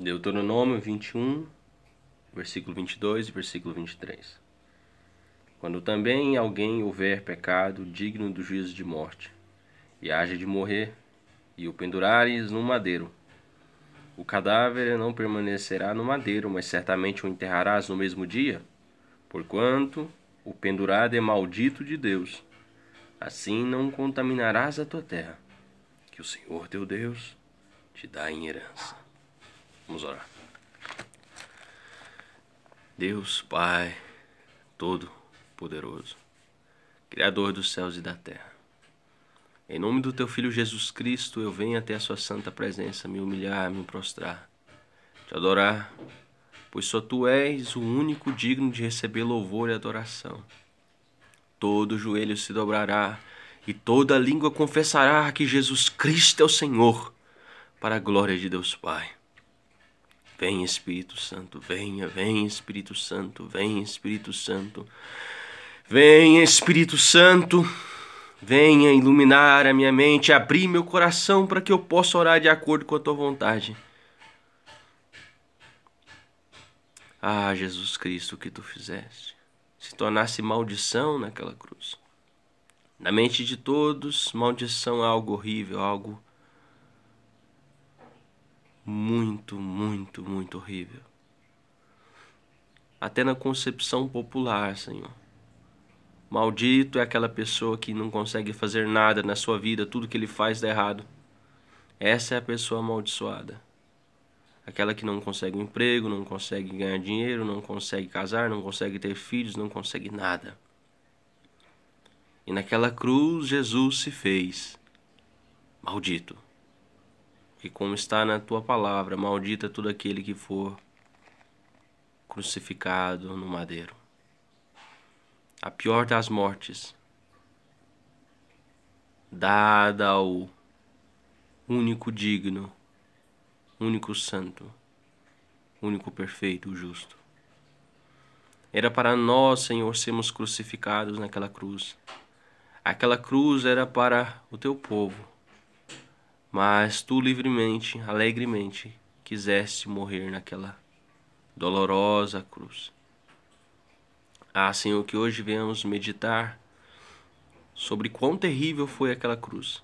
Deuteronômio 21, versículo 22 e versículo 23. Quando também alguém houver pecado digno do juízo de morte, e haja de morrer, e o pendurares no madeiro, o cadáver não permanecerá no madeiro, mas certamente o enterrarás no mesmo dia, porquanto o pendurado é maldito de Deus. Assim não contaminarás a tua terra, que o Senhor teu Deus te dá em herança. Vamos orar. Deus, Pai Todo-Poderoso, Criador dos céus e da terra, em nome do Teu Filho Jesus Cristo, eu venho até a Sua santa presença me humilhar, me prostrar, te adorar, pois só Tu és o único digno de receber louvor e adoração. Todo joelho se dobrará e toda língua confessará que Jesus Cristo é o Senhor, para a glória de Deus Pai. Vem Espírito Santo, venha, vem Espírito Santo, vem Espírito Santo. Vem Espírito Santo, venha iluminar a minha mente, abrir meu coração para que eu possa orar de acordo com a tua vontade. Ah, Jesus Cristo, o que tu fizeste? Se tornasse maldição naquela cruz. Na mente de todos, maldição é algo horrível, algo muito, muito, muito horrível. Até na concepção popular, Senhor. Maldito é aquela pessoa que não consegue fazer nada na sua vida, tudo que ele faz dá errado. Essa é a pessoa amaldiçoada. Aquela que não consegue um emprego, não consegue ganhar dinheiro, não consegue casar, não consegue ter filhos, não consegue nada. E naquela cruz Jesus se fez maldito e como está na tua palavra, maldita é todo aquele que for crucificado no madeiro. A pior das mortes, dada ao único digno, único santo, único perfeito, justo. Era para nós, Senhor, sermos crucificados naquela cruz. Aquela cruz era para o teu povo mas tu livremente, alegremente, quiseste morrer naquela dolorosa cruz. Ah, Senhor, que hoje venhamos meditar sobre quão terrível foi aquela cruz.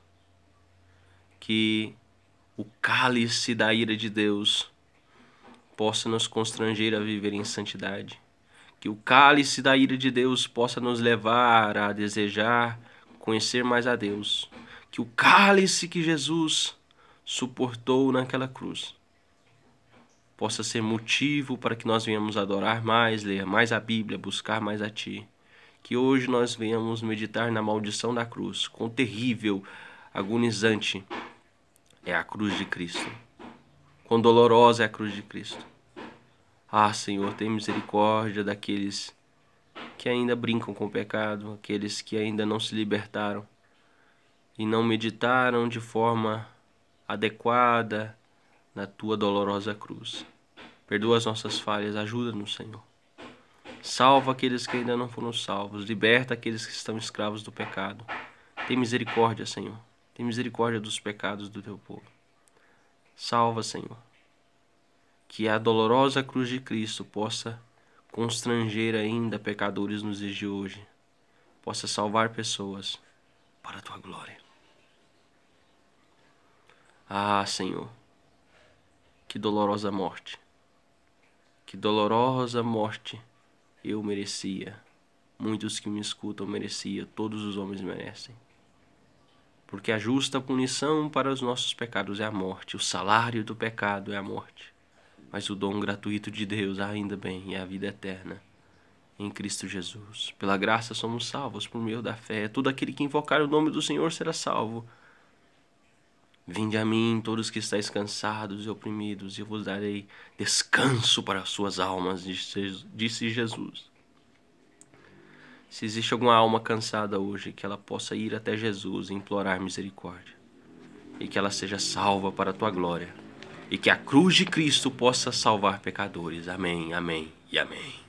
Que o cálice da ira de Deus possa nos constranger a viver em santidade. Que o cálice da ira de Deus possa nos levar a desejar conhecer mais a Deus que o cálice que Jesus suportou naquela cruz possa ser motivo para que nós venhamos adorar mais, ler mais a Bíblia, buscar mais a Ti. Que hoje nós venhamos meditar na maldição da cruz, quão terrível, agonizante é a cruz de Cristo, quão dolorosa é a cruz de Cristo. Ah, Senhor, tem misericórdia daqueles que ainda brincam com o pecado, aqueles que ainda não se libertaram, e não meditaram de forma adequada na tua dolorosa cruz. Perdoa as nossas falhas, ajuda-nos, Senhor. Salva aqueles que ainda não foram salvos, liberta aqueles que estão escravos do pecado. Tem misericórdia, Senhor. Tem misericórdia dos pecados do teu povo. Salva, Senhor. Que a dolorosa cruz de Cristo possa constranger ainda pecadores nos dias de hoje. Possa salvar pessoas para a tua glória. Ah, Senhor, que dolorosa morte, que dolorosa morte eu merecia. Muitos que me escutam merecia, todos os homens merecem. Porque a justa punição para os nossos pecados é a morte, o salário do pecado é a morte. Mas o dom gratuito de Deus, ainda bem, é a vida eterna em Cristo Jesus. Pela graça somos salvos por meio da fé. Todo aquele que invocar o nome do Senhor será salvo. Vinde a mim, todos que estáis cansados e oprimidos, e eu vos darei descanso para as suas almas, disse Jesus. Se existe alguma alma cansada hoje, que ela possa ir até Jesus e implorar misericórdia, e que ela seja salva para a tua glória, e que a cruz de Cristo possa salvar pecadores. Amém, amém e amém.